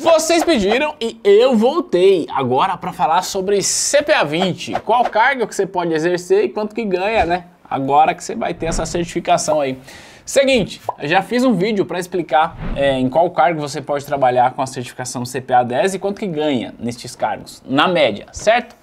Vocês pediram e eu voltei agora para falar sobre CPA20, qual cargo que você pode exercer e quanto que ganha, né? Agora que você vai ter essa certificação aí. Seguinte, já fiz um vídeo para explicar é, em qual cargo você pode trabalhar com a certificação CPA 10 e quanto que ganha nestes cargos, na média, certo?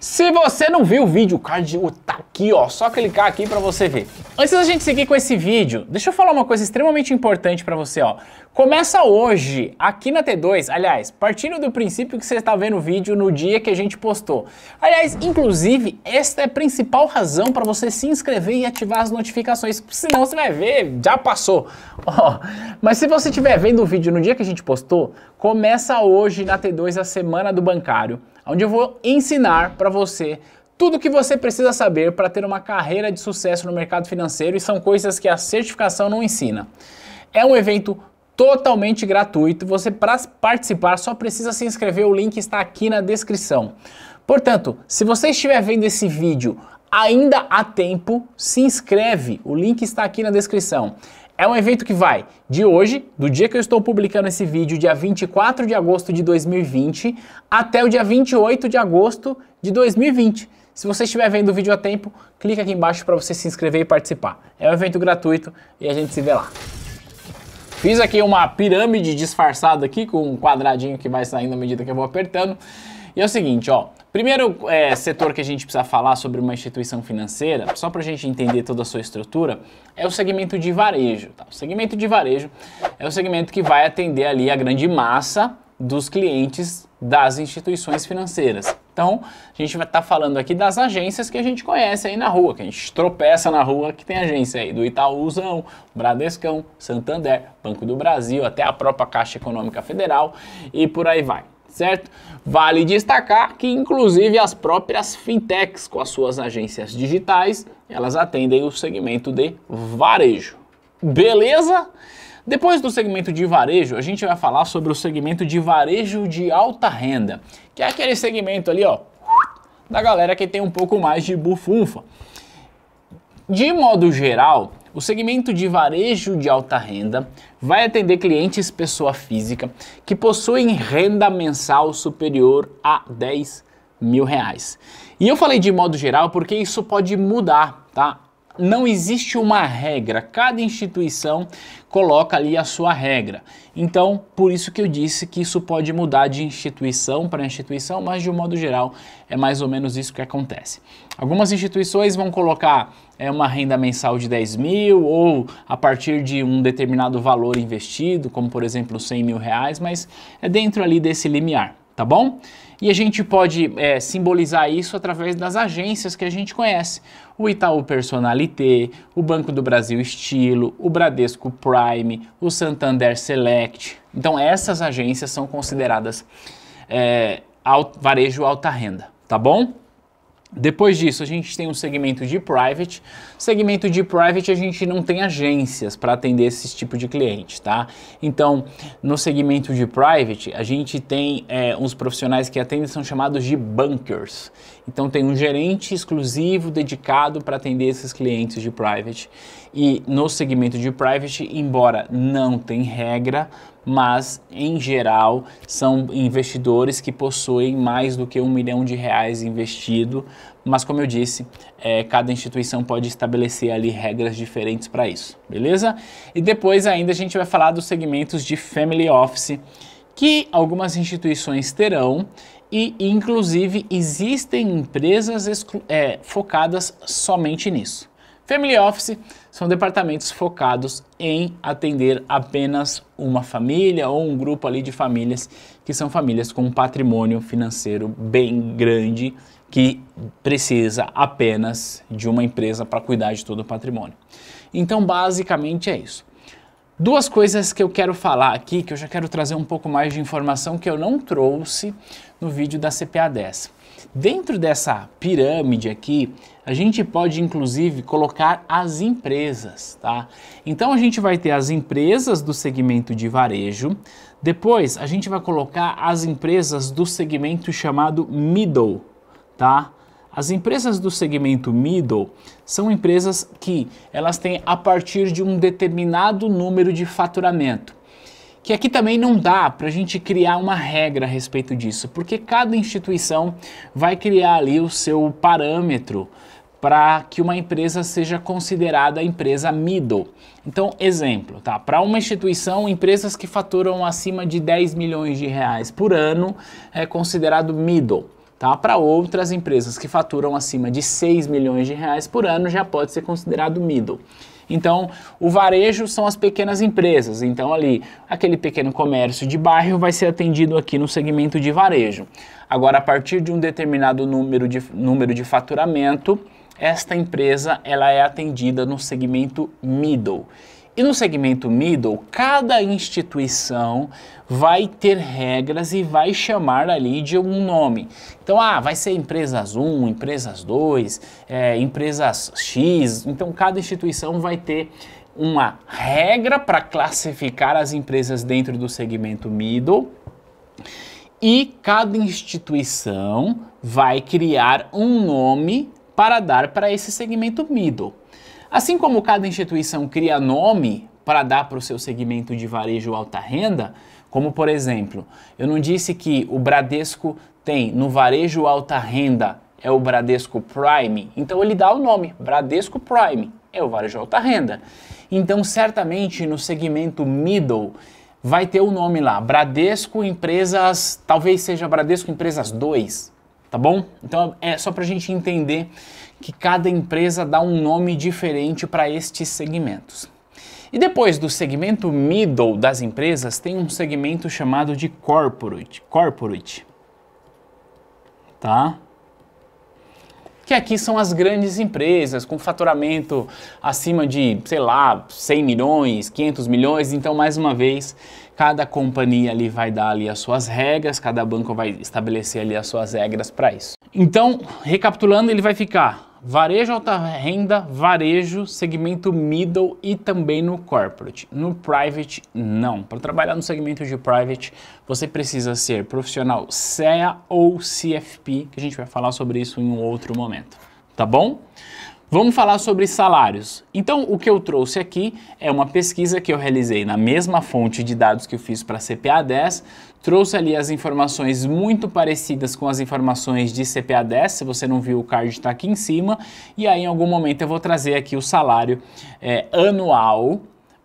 Se você não viu o vídeo, o card tá aqui, ó, só clicar aqui para você ver. Antes da gente seguir com esse vídeo, deixa eu falar uma coisa extremamente importante para você, ó. Começa hoje, aqui na T2, aliás, partindo do princípio que você está vendo o vídeo no dia que a gente postou. Aliás, inclusive, esta é a principal razão para você se inscrever e ativar as notificações, senão você vai ver, já passou. Ó, mas se você estiver vendo o vídeo no dia que a gente postou, começa hoje na T2 a Semana do Bancário, onde eu vou ensinar para você tudo o que você precisa saber para ter uma carreira de sucesso no mercado financeiro e são coisas que a certificação não ensina. É um evento totalmente gratuito. Você para participar só precisa se inscrever, o link está aqui na descrição. Portanto, se você estiver vendo esse vídeo, ainda há tempo, se inscreve. O link está aqui na descrição. É um evento que vai de hoje, do dia que eu estou publicando esse vídeo, dia 24 de agosto de 2020, até o dia 28 de agosto de 2020. Se você estiver vendo o vídeo a tempo, clica aqui embaixo para você se inscrever e participar. É um evento gratuito e a gente se vê lá. Fiz aqui uma pirâmide disfarçada aqui com um quadradinho que vai saindo à medida que eu vou apertando. E é o seguinte, ó. Primeiro é, setor que a gente precisa falar sobre uma instituição financeira, só para a gente entender toda a sua estrutura, é o segmento de varejo. Tá? O segmento de varejo é o segmento que vai atender ali a grande massa dos clientes das instituições financeiras. Então, a gente vai estar tá falando aqui das agências que a gente conhece aí na rua, que a gente tropeça na rua, que tem agência aí do Itaúzão, Bradescão, Santander, Banco do Brasil, até a própria Caixa Econômica Federal e por aí vai certo? Vale destacar que, inclusive, as próprias fintechs, com as suas agências digitais, elas atendem o segmento de varejo. Beleza? Depois do segmento de varejo, a gente vai falar sobre o segmento de varejo de alta renda, que é aquele segmento ali, ó, da galera que tem um pouco mais de bufunfa. De modo geral, o segmento de varejo de alta renda vai atender clientes pessoa física que possuem renda mensal superior a 10 mil reais. E eu falei de modo geral porque isso pode mudar, tá? não existe uma regra, cada instituição coloca ali a sua regra. Então, por isso que eu disse que isso pode mudar de instituição para instituição, mas de um modo geral é mais ou menos isso que acontece. Algumas instituições vão colocar é, uma renda mensal de 10 mil ou a partir de um determinado valor investido, como por exemplo 100 mil reais, mas é dentro ali desse limiar tá bom? E a gente pode é, simbolizar isso através das agências que a gente conhece. O Itaú Personalité, o Banco do Brasil Estilo, o Bradesco Prime, o Santander Select. Então essas agências são consideradas é, varejo alta renda, tá bom? Depois disso, a gente tem um segmento de private. Segmento de private, a gente não tem agências para atender esse tipo de cliente, tá? Então, no segmento de private, a gente tem é, uns profissionais que atendem, são chamados de bunkers. Então, tem um gerente exclusivo dedicado para atender esses clientes de private. E no segmento de private, embora não tem regra, mas em geral são investidores que possuem mais do que um milhão de reais investido. Mas como eu disse, é, cada instituição pode estabelecer ali regras diferentes para isso, beleza? E depois ainda a gente vai falar dos segmentos de family office que algumas instituições terão e inclusive existem empresas é, focadas somente nisso. Family Office são departamentos focados em atender apenas uma família ou um grupo ali de famílias que são famílias com um patrimônio financeiro bem grande que precisa apenas de uma empresa para cuidar de todo o patrimônio. Então, basicamente é isso. Duas coisas que eu quero falar aqui, que eu já quero trazer um pouco mais de informação que eu não trouxe no vídeo da CPA 10. Dentro dessa pirâmide aqui, a gente pode inclusive colocar as empresas, tá? Então a gente vai ter as empresas do segmento de varejo, depois a gente vai colocar as empresas do segmento chamado middle, tá? As empresas do segmento middle são empresas que elas têm a partir de um determinado número de faturamento. Que aqui também não dá para a gente criar uma regra a respeito disso, porque cada instituição vai criar ali o seu parâmetro para que uma empresa seja considerada empresa middle. Então, exemplo, tá? Para uma instituição, empresas que faturam acima de 10 milhões de reais por ano é considerado middle. Tá? Para outras empresas que faturam acima de 6 milhões de reais por ano já pode ser considerado middle. Então, o varejo são as pequenas empresas. Então, ali, aquele pequeno comércio de bairro vai ser atendido aqui no segmento de varejo. Agora, a partir de um determinado número de, número de faturamento, esta empresa ela é atendida no segmento middle. E no segmento middle, cada instituição vai ter regras e vai chamar ali de um nome. Então, ah, vai ser empresas 1, empresas 2, é, empresas X. Então, cada instituição vai ter uma regra para classificar as empresas dentro do segmento middle e cada instituição vai criar um nome para dar para esse segmento middle. Assim como cada instituição cria nome para dar para o seu segmento de varejo alta renda, como por exemplo, eu não disse que o Bradesco tem no varejo alta renda é o Bradesco Prime, então ele dá o nome Bradesco Prime, é o varejo alta renda. Então certamente no segmento middle vai ter o um nome lá, Bradesco Empresas, talvez seja Bradesco Empresas 2, tá bom? Então é só para a gente entender que cada empresa dá um nome diferente para estes segmentos. E depois do segmento middle das empresas, tem um segmento chamado de corporate, corporate. Tá? que aqui são as grandes empresas com faturamento acima de, sei lá, 100 milhões, 500 milhões. Então, mais uma vez, cada companhia ali vai dar ali as suas regras, cada banco vai estabelecer ali as suas regras para isso. Então, recapitulando, ele vai ficar Varejo alta renda, varejo, segmento middle e também no corporate. No private, não. Para trabalhar no segmento de private, você precisa ser profissional CEA ou CFP, que a gente vai falar sobre isso em um outro momento. Tá bom? Vamos falar sobre salários. Então, o que eu trouxe aqui é uma pesquisa que eu realizei na mesma fonte de dados que eu fiz para CPA 10. Trouxe ali as informações muito parecidas com as informações de CPA 10. Se você não viu, o card está aqui em cima. E aí, em algum momento, eu vou trazer aqui o salário é, anual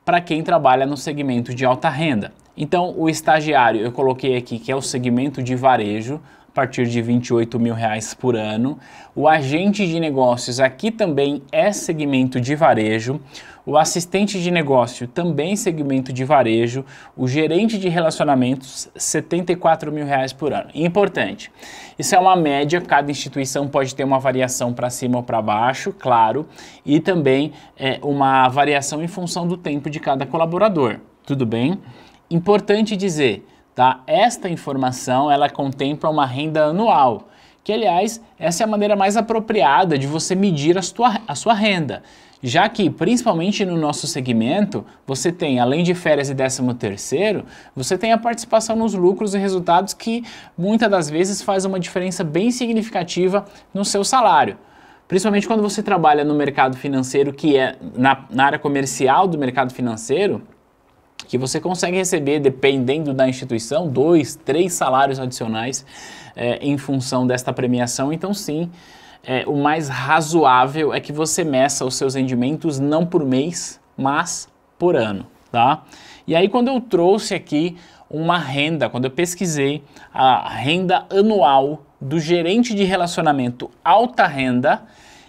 para quem trabalha no segmento de alta renda. Então, o estagiário eu coloquei aqui que é o segmento de varejo, partir de 28 mil reais por ano. O agente de negócios aqui também é segmento de varejo. O assistente de negócio também é segmento de varejo. O gerente de relacionamentos 74 mil reais por ano. Importante. Isso é uma média. Cada instituição pode ter uma variação para cima ou para baixo, claro, e também é, uma variação em função do tempo de cada colaborador. Tudo bem? Importante dizer Tá? Esta informação ela contempla uma renda anual, que aliás, essa é a maneira mais apropriada de você medir a sua, a sua renda, já que principalmente no nosso segmento, você tem, além de férias e décimo terceiro, você tem a participação nos lucros e resultados que muitas das vezes faz uma diferença bem significativa no seu salário. Principalmente quando você trabalha no mercado financeiro, que é na, na área comercial do mercado financeiro, que você consegue receber, dependendo da instituição, dois, três salários adicionais é, em função desta premiação. Então, sim, é, o mais razoável é que você meça os seus rendimentos não por mês, mas por ano, tá? E aí, quando eu trouxe aqui uma renda, quando eu pesquisei a renda anual do gerente de relacionamento alta renda,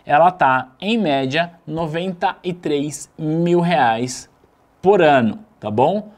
ela tá em média 93 mil reais por ano tá bom?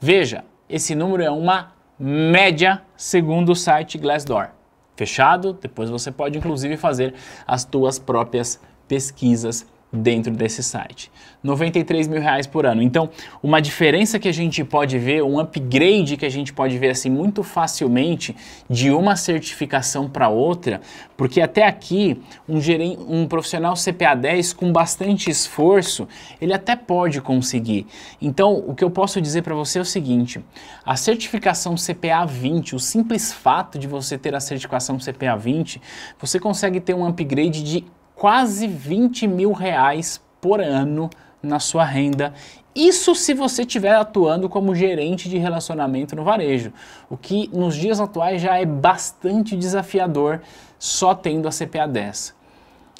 Veja, esse número é uma média segundo o site Glassdoor. Fechado? Depois você pode inclusive fazer as suas próprias pesquisas dentro desse site. 93 mil reais por ano. Então, uma diferença que a gente pode ver, um upgrade que a gente pode ver assim muito facilmente de uma certificação para outra, porque até aqui um, gerente, um profissional CPA 10 com bastante esforço, ele até pode conseguir. Então, o que eu posso dizer para você é o seguinte: a certificação CPA 20, o simples fato de você ter a certificação CPA 20, você consegue ter um upgrade de quase 20 mil reais por ano na sua renda. Isso se você estiver atuando como gerente de relacionamento no varejo, o que nos dias atuais já é bastante desafiador só tendo a CPA 10.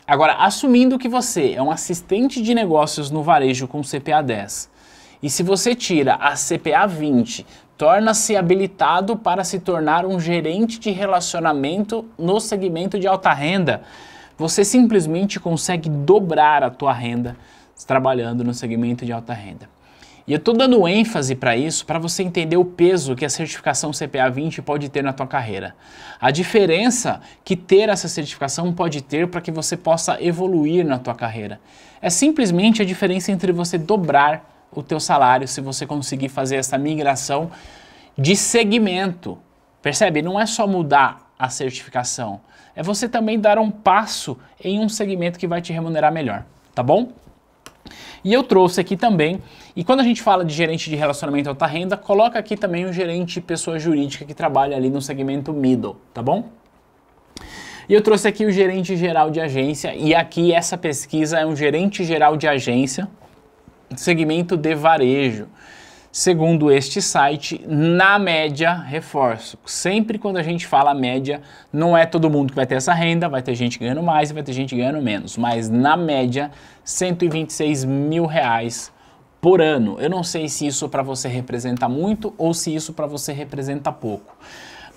Agora, assumindo que você é um assistente de negócios no varejo com CPA 10, e se você tira a CPA 20, torna-se habilitado para se tornar um gerente de relacionamento no segmento de alta renda, você simplesmente consegue dobrar a tua renda trabalhando no segmento de alta renda. E eu estou dando ênfase para isso para você entender o peso que a certificação CPA 20 pode ter na tua carreira. A diferença que ter essa certificação pode ter para que você possa evoluir na tua carreira. É simplesmente a diferença entre você dobrar o teu salário se você conseguir fazer essa migração de segmento. Percebe? Não é só mudar a certificação. É você também dar um passo em um segmento que vai te remunerar melhor, tá bom? E eu trouxe aqui também, e quando a gente fala de gerente de relacionamento alta renda, coloca aqui também o um gerente pessoa jurídica que trabalha ali no segmento middle, tá bom? E eu trouxe aqui o gerente geral de agência, e aqui essa pesquisa é um gerente geral de agência, segmento de varejo. Segundo este site, na média, reforço, sempre quando a gente fala média, não é todo mundo que vai ter essa renda, vai ter gente ganhando mais e vai ter gente ganhando menos, mas na média, 126 mil reais por ano. Eu não sei se isso para você representa muito ou se isso para você representa pouco.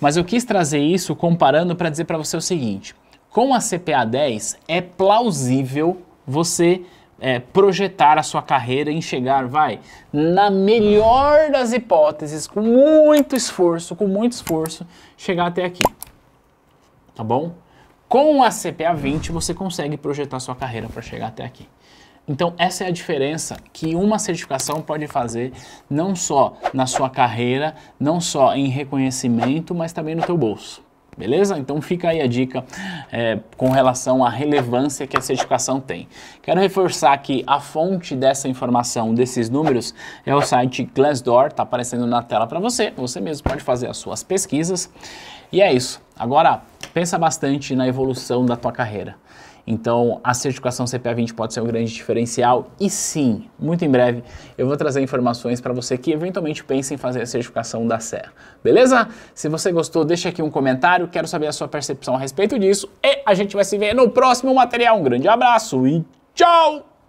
Mas eu quis trazer isso comparando para dizer para você o seguinte: com a CPA 10 é plausível você é, projetar a sua carreira em chegar, vai, na melhor das hipóteses, com muito esforço, com muito esforço, chegar até aqui. Tá bom? Com a CPA 20 você consegue projetar sua carreira para chegar até aqui. Então essa é a diferença que uma certificação pode fazer não só na sua carreira, não só em reconhecimento, mas também no teu bolso. Beleza? Então fica aí a dica é, com relação à relevância que a certificação tem. Quero reforçar que a fonte dessa informação, desses números, é o site Glassdoor, está aparecendo na tela para você. Você mesmo pode fazer as suas pesquisas. E é isso. Agora, pensa bastante na evolução da tua carreira. Então, a certificação CPA20 pode ser um grande diferencial. E sim, muito em breve eu vou trazer informações para você que eventualmente pensa em fazer a certificação da Serra. Beleza? Se você gostou, deixa aqui um comentário. Quero saber a sua percepção a respeito disso. E a gente vai se ver no próximo material. Um grande abraço e tchau!